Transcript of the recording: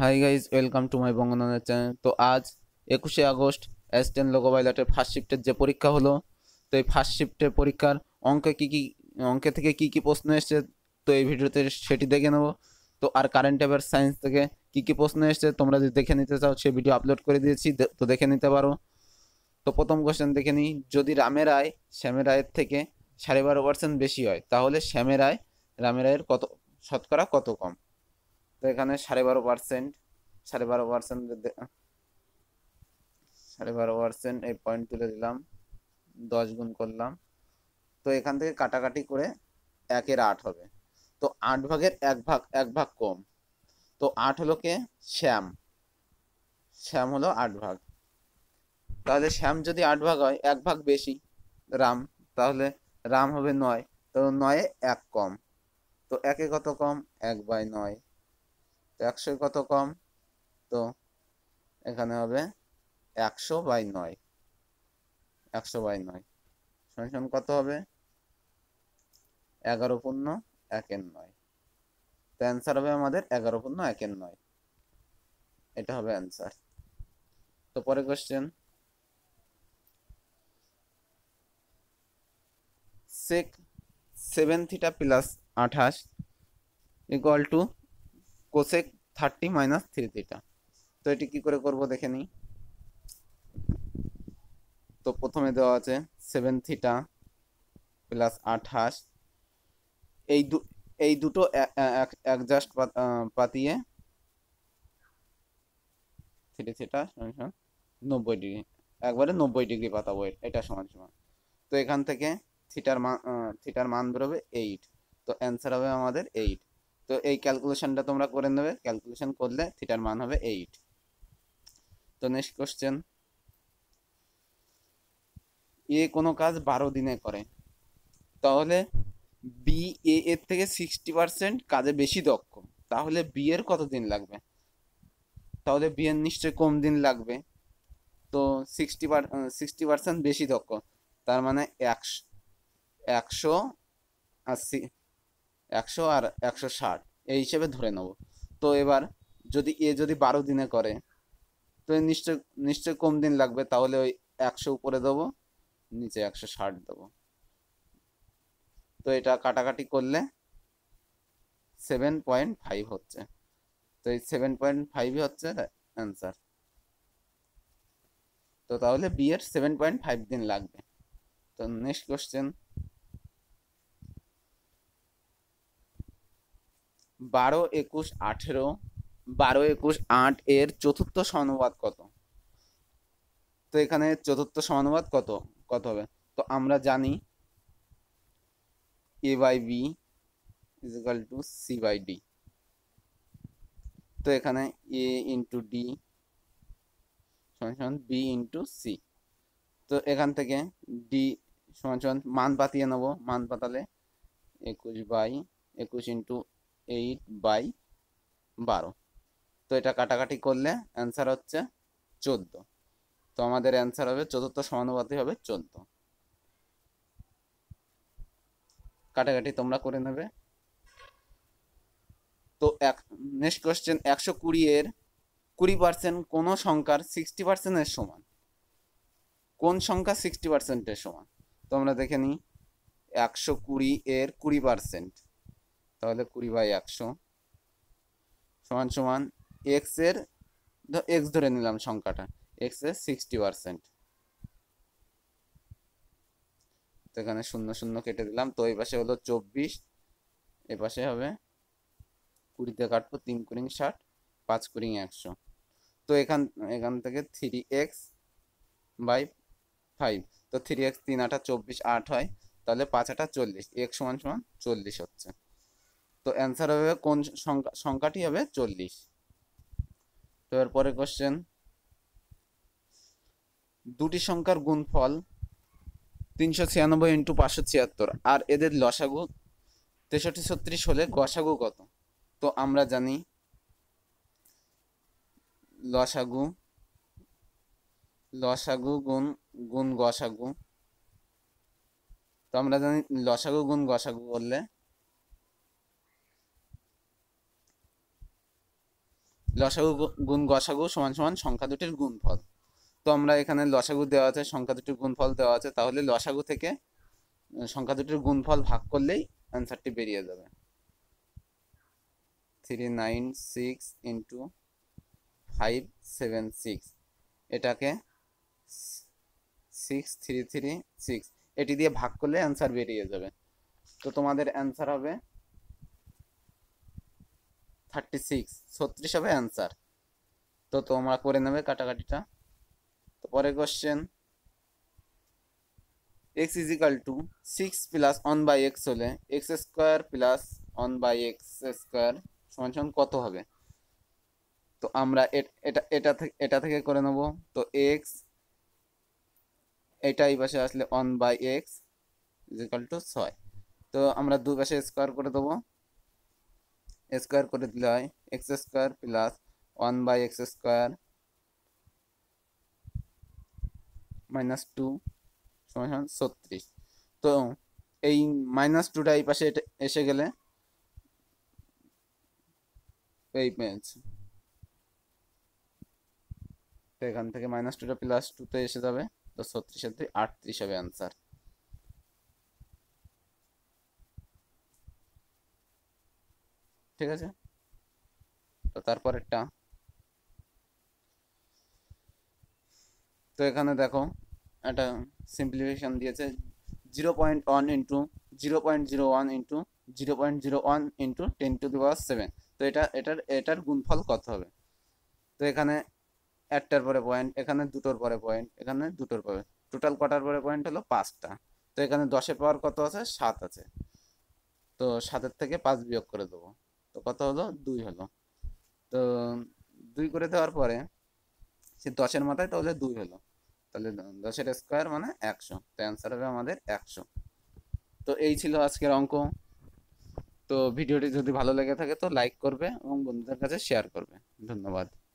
high guys welcome to my বঙ্গনাথের channel তো আজ একুশে আগস্ট এস টেন লোকো পাইলটের ফার্স্ট শিফটের যে পরীক্ষা হলো তো এই ফার্স্ট শিফটের পরীক্ষার অঙ্কে কী কী অঙ্কে থেকে কী কী প্রশ্ন এসছে তো এই ভিডিওতে সেটি দেখে নেব তো আর কারেন্ট অ্যাফেয়ার সায়েন্স থেকে কী কী প্রশ্ন এসছে তোমরা যদি দেখে নিতে চাও সে ভিডিও আপলোড করে দিয়েছি তো দেখে নিতে পারো তো প্রথম কোয়েশ্চেন দেখে নিই যদি রামের আয় শ্যামের আয়ের থেকে সাড়ে বারো পার্সেন্ট বেশি হয় তাহলে শ্যামের আয় রামের আয়ের কত শতকরা কত কম তো এখানে সাড়ে বারো পার্সেন্ট সাড়ে বারো পার্সেন্ট সাড়ে বারো পার্সেন্ট এই পয়েন্ট তুলে দিলাম দশ গুণ করলাম তো এখান থেকে কাটাকাটি করে একের আট হবে তো আট ভাগের এক ভাগ এক ভাগ কম তো আট হলো কে শ্যাম শ্যাম হলো আট ভাগ তাহলে শ্যাম যদি আট ভাগ হয় এক ভাগ বেশি রাম তাহলে রাম হবে নয় তো নয়ে এক কম তো একে কত কম এক বাই নয় একশো কত কম তো এখানে হবে একশো বাই নয় একশো বাই নয় সমান কত হবে এগারো পূর্ণ একের নয় তো অ্যান্সার হবে আমাদের এগারো পূর্ণ একের নয় এটা হবে অ্যান্সার তো পরে question sec seven theta plus আঠাশ equal to cosec thirty minus three theta তো এটি কি করে করব দেখে নিই তো প্রথমে দেওয়া আছে সেভেন থিটা প্লাস আঠাশ এই দু এই দুটো অ্যাডজাস্ট পাতিয়ে থ্রি থিটা নব্বই ডিগ্রি একবারে নব্বই ডিগ্রি পাতাবো এটা সমান সমান তো এখান থেকে থিটার মান থিটার মান বেরোবে এইট তো অ্যান্সার হবে আমাদের এইট তো এই ক্যালকুলেশনটা তোমরা করে নেবে ক্যালকুলেশন করলে থিটার মান হবে এইট তো নেক্সট কোশ্চেন এ কোনো কাজ বারো দিনে করে তাহলে বি এ এর থেকে সিক্সটি পার্সেন্ট কাজে বেশি দক্ষ তাহলে বি এর কত দিন লাগবে তাহলে বি এর নিশ্চয়ই কম দিন লাগবে তো সিক্সটি সিক্সটি পার্সেন্ট বেশি দক্ষ তার মানে একশো একশো আর একশো আর একশো ষাট এই হিসেবে ধরে নেব তো এবার যদি এ যদি বারো দিনে করে তো নিশ্চয় নিশ্চয় কম দিন লাগবে তাহলে ওই একশো উপরে দেবো নিচে একশো ষাট দেবো তো এটা কাটাকাটি করলে সেভেন পয়েন্ট ফাইভ হচ্ছে তো এই সেভেন পয়েন্ট ফাইভই হচ্ছে অ্যান্সার তো তাহলে বিয়ের সেভেন পয়েন্ট ফাইভ দিন লাগবে তো নেক্সট কোশ্চেন বারো একুশ আঠেরো বারো একুশ আট এর চতুর্থ সমানুবাদ কত তো এখানে চতুর্থ সমানুবাদ কত কত হবে তো আমরা জানি A by B is equal to C by D তো এখানে এ ইন্টু ডি সমান বি ইন্টু সি তো এখান থেকে ডি সমান মান পাতিয়ে নেবো মান পাতালে একুশ বাই একুশ ইন্টু এইট বাই বারো তো এটা কাটাকাটি করলে অ্যান্সার হচ্ছে চোদ্দ তো আমাদের অ্যান্সার হবে চতুর্থ সমানুপাতি হবে চোদ্দ কাটাকাটি তোমরা করে নেবে তো এক নেক্সট কোয়েশ্চেন একশো কুড়ি এর কুড়ি পার্সেন্ট কোনো সংখ্যার সিক্সটি পার্সেন্টের সমান কোন সংখ্যা সিক্সটি পার্সেন্টের সমান তোমরা দেখে নিই একশো কুড়ি এর কুড়ি পার্সেন্ট তাহলে কুড়ি বাই একশো সমান সমান এক্সের এক্স ধরে নিলাম সংখ্যাটা এক্সের সিক্সটি পারসেন্ট তো এখানে শূন্য শূন্য কেটে দিলাম তো এই পাশে হলো চব্বিশ এ পাশে হবে কুড়িতে কাটবো তিন কুড়িং ষাট পাঁচ কুড়িং একশো তো এখান এখান থেকে থ্রি এক্স বাই ফাইভ তো থ্রি এক্স তিন আটা চব্বিশ আট হয় তাহলে পাঁচ আটা চল্লিশ এক সমান সমান চল্লিশ হচ্ছে তো অ্যান্সার হবে কোন সংখ্যা সংখ্যাটি হবে চল্লিশ তো এরপরে কোশ্চেন দুটি সংখ্যার গুণফল তিনশো ছিয়ানব্বই ইন্টু পাঁচশো ছিয়াত্তর আর এদের লসাগু তেষট্টি ছত্রিশ হলে গসাগু কত তো আমরা জানি লসাগু লসাগু গুণ গুণ গসাগু তো আমরা জানি লসাগু গুণ গসাগু করলে লসাগু গুণ গসাগু সমান সমান সংখ্যা দুটির গুণফল তো আমরা এখানে লসাগু দেওয়া আছে সংখ্যা দুটির গুণফল দেওয়া আছে তাহলে লসাগু থেকে সংখ্যা দুটির গুণফল ভাগ করলেই অ্যান্সারটি বেরিয়ে যাবে three nine six into five seven six এটাকে সিক্স থ্রি থ্রি সিক্স এটি দিয়ে ভাগ করলে অ্যান্সার বেরিয়ে যাবে তো তোমাদের অ্যান্সার হবে থার্টি সিক্স ছত্রিশ হবে অ্যান্সার তো তোমরা করে নেবে কাটাকাটিটা তো পরে question X is equal to six plus one by X হলে X square plus one by X square সমান সমান কত হবে তো আমরা এটা এটা থেকে এটা থেকে করে নেব তো এক্স এটা এই পাশে আসলে one by X is equal to ছয় তো আমরা দুই পাশে স্কোয়ার করে দেবো স্কোয়ার করে দিলে হয় X square plus one by X square minus two ছত্রিশ তো এই মাইনাস টুটা এই পাশে এসে গেলে এই তো এখান থেকে মাইনাস টুটা প্লাস টুতে এসে যাবে তো ছত্রিশ দুই আটত্রিশ হবে আনসার ঠিক আছে তো তারপরেরটা তো এখানে দেখো একটা সিম্পলিফিকেশন দিয়েছে zero point one into zero point zero one into zero point zero one into ten to the power seven তো এটা এটার এটার গুণফল কত হবে তো এখানে একটার পরে পয়েন্ট এখানে দুটোর পরে পয়েন্ট এখানে দুটোর পরে টোটাল কটার পরে পয়েন্ট হলো পাঁচটা তো এখানে দশের পাওয়ার কত আছে সাত আছে তো সাতের থেকে পাঁচ বিয়োগ করে দেবো তো কত হলো দুই হলো তো দুই করে দেওয়ার পরে সে দশের মাথায় তাহলে দুই হলো তাহলে দশের স্কোয়ার মানে একশো তো অ্যান্সার হবে আমাদের একশো তো এই ছিল আজকের অঙ্ক তো ভিডিওটি যদি ভালো লেগে থাকে তো লাইক করবে এবং বন্ধুদের কাছে শেয়ার করবে ধন্যবাদ